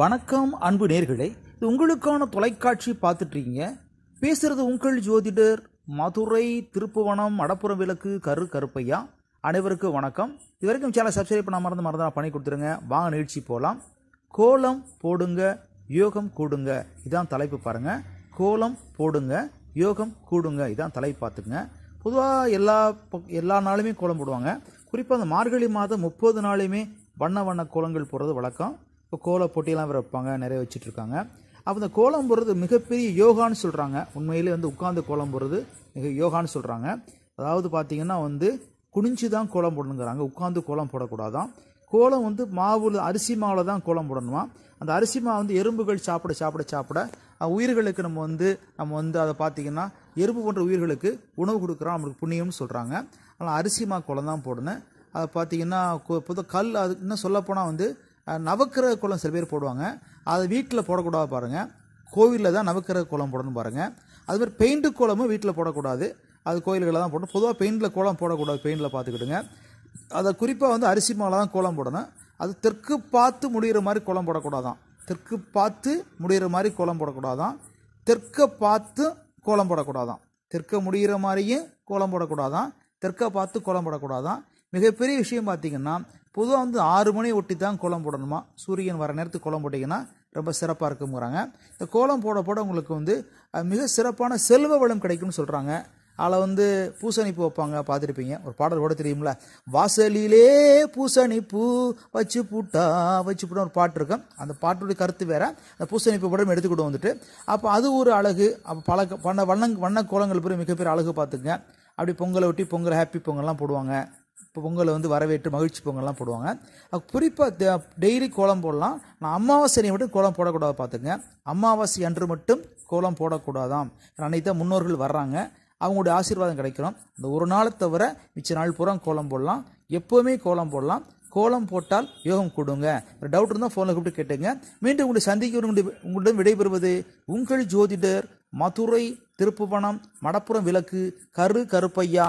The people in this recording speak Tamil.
வணக்கம் அன்பு நேர்களே இது உங்களுக்கான தொலைக்காட்சி பார்த்துட்ருக்கீங்க பேசுகிறது உங்கள் ஜோதிடர் மதுரை திருப்புவனம் மடப்புறம் விளக்கு கரு கருப்பையா அனைவருக்கும் வணக்கம் இதுவரைக்கும் சேனல் சப்ஸ்கிரைப் பண்ண மறந்து மறந்து பண்ணி கொடுத்துருங்க வாங்க நிகழ்ச்சி போகலாம் கோலம் போடுங்க யோகம் கூடுங்க இதான் தலைப்பு பாருங்கள் கோலம் போடுங்க யோகம் கூடுங்க இதான் தலைப்பு பார்த்துக்குங்க பொதுவாக எல்லா எல்லா நாளுமே கோலம் போடுவாங்க குறிப்பாக அந்த மார்கழி மாதம் முப்பது நாளையுமே வண்ண வண்ண கோலங்கள் போடுறது வழக்கம் இப்போ கோல போட்டியெல்லாம் வேறு வைப்பாங்க நிறைய வச்சுட்ருக்காங்க அப்போ இந்த கோலம் போடுறது மிகப்பெரிய யோகான்னு சொல்கிறாங்க உண்மையிலே வந்து உட்காந்து கோலம் போடுறது மிக யோகான்னு சொல்கிறாங்க அதாவது பார்த்திங்கன்னா வந்து குனிஞ்சு தான் கோலம் போடணுங்கிறாங்க உட்காந்து கோலம் போடக்கூடாதான் கோலம் வந்து மாவில் அரிசி மாவில் தான் கோலம் போடணுமா அந்த அரிசி மாவு வந்து எறும்புகள் சாப்பிட சாப்பிட சாப்பிட உயிர்களுக்கு நம்ம வந்து நம்ம வந்து அதை பார்த்திங்கன்னா எறும்பு போன்ற உயிர்களுக்கு உணவு கொடுக்குறோம் நம்மளுக்கு புண்ணியம்னு சொல்கிறாங்க ஆனால் அரிசி மா கோலம் தான் போடணும் அதை பார்த்திங்கன்னா புது கல் அது இன்னும் சொல்லப்போனால் வந்து நவக்கிரக கோலம் சில பேர் போடுவாங்க அதை வீட்டில் போடக்கூடாது பாருங்கள் கோவிலில் தான் நவக்கிரக கோலம் போடணும் பாருங்கள் அது மாதிரி பெயிண்ட்டு கோலமும் வீட்டில் போடக்கூடாது அது கோயில்களில் தான் போடணும் பொதுவாக பெயிண்டில் கோலம் போடக்கூடாது பெயிண்டில் பார்த்துக்கிடுங்க அதை குறிப்பாக வந்து அரிசி மாவில் தான் கோலம் போடணும் அது தெற்கு பார்த்து முடிகிற மாதிரி கோலம் போடக்கூடாதான் தெற்கு பார்த்து முடிகிற மாதிரி கோலம் போடக்கூடாதான் தெற்கை பார்த்து கோலம் போடக்கூடாதான் தெற்க முடிகிற மாதிரியும் கோலம் போடக்கூடாதான் தெற்கை பார்த்து கோலம் போடக்கூடாதான் மிகப்பெரிய விஷயம் பார்த்திங்கன்னா பொதுவாக வந்து ஆறு மணி ஒட்டி தான் கோலம் போடணுமா சூரியன் வர நேரத்துக்கு கோலம் போட்டிங்கன்னா ரொம்ப சிறப்பாக இருக்குங்கிறாங்க இந்த கோலம் போட போட உங்களுக்கு வந்து மிக சிறப்பான செல்வ வளம் கிடைக்கும்னு சொல்கிறாங்க அதில் வந்து பூசணிப்பு வைப்பாங்க பார்த்துருப்பீங்க ஒரு பாடல் கூட தெரியும்ல வாசலிலே பூசணிப்பு வச்சு பூட்டா வச்சு பூட்டா ஒரு பாட்டு இருக்கும் அந்த பாட்டுடைய கருத்து வேற அந்த பூசணிப்பு படம் எடுத்துக்கிட்டு வந்துட்டு அப்போ அது ஒரு அழகு அப்போ பல வண்ண வண்ண வண்ண கோலங்கள் பெரிய மிகப்பெரிய அழகு பார்த்துக்கங்க அப்படி பொங்கலை ஒட்டி பொங்கல் ஹாப்பி பொங்கல்லாம் போடுவாங்க பொங்கலை வந்து வரவேற்று மகிழ்ச்சி பொங்கல்லாம் போடுவாங்க குறிப்பாக டெய்லி கோலம் போடலாம் நான் அமாவாசை மட்டும் கோலம் போடக்கூடாது பார்த்துங்க அமாவாசை அன்று மட்டும் கோலம் போடக்கூடாதாம் அன்னைக்கு தான் முன்னோர்கள் வர்றாங்க அவங்களுடைய ஆசீர்வாதம் கிடைக்கிறோம் இந்த ஒரு நாளை தவிர மிச்ச நாள் பூரா கோலம் போடலாம் எப்போவுமே கோலம் போடலாம் கோலம் போட்டால் யோகம் கொடுங்க ஒரு டவுட் இருந்தால் ஃபோனில் கூப்பிட்டு கேட்டுங்க மீண்டும் உங்களை சந்திக்க உங்களிடம் விடைபெறுவது உங்கள் ஜோதிடர் மதுரை திருப்புவனம் மடப்புறம் விளக்கு கரு கருப்பையா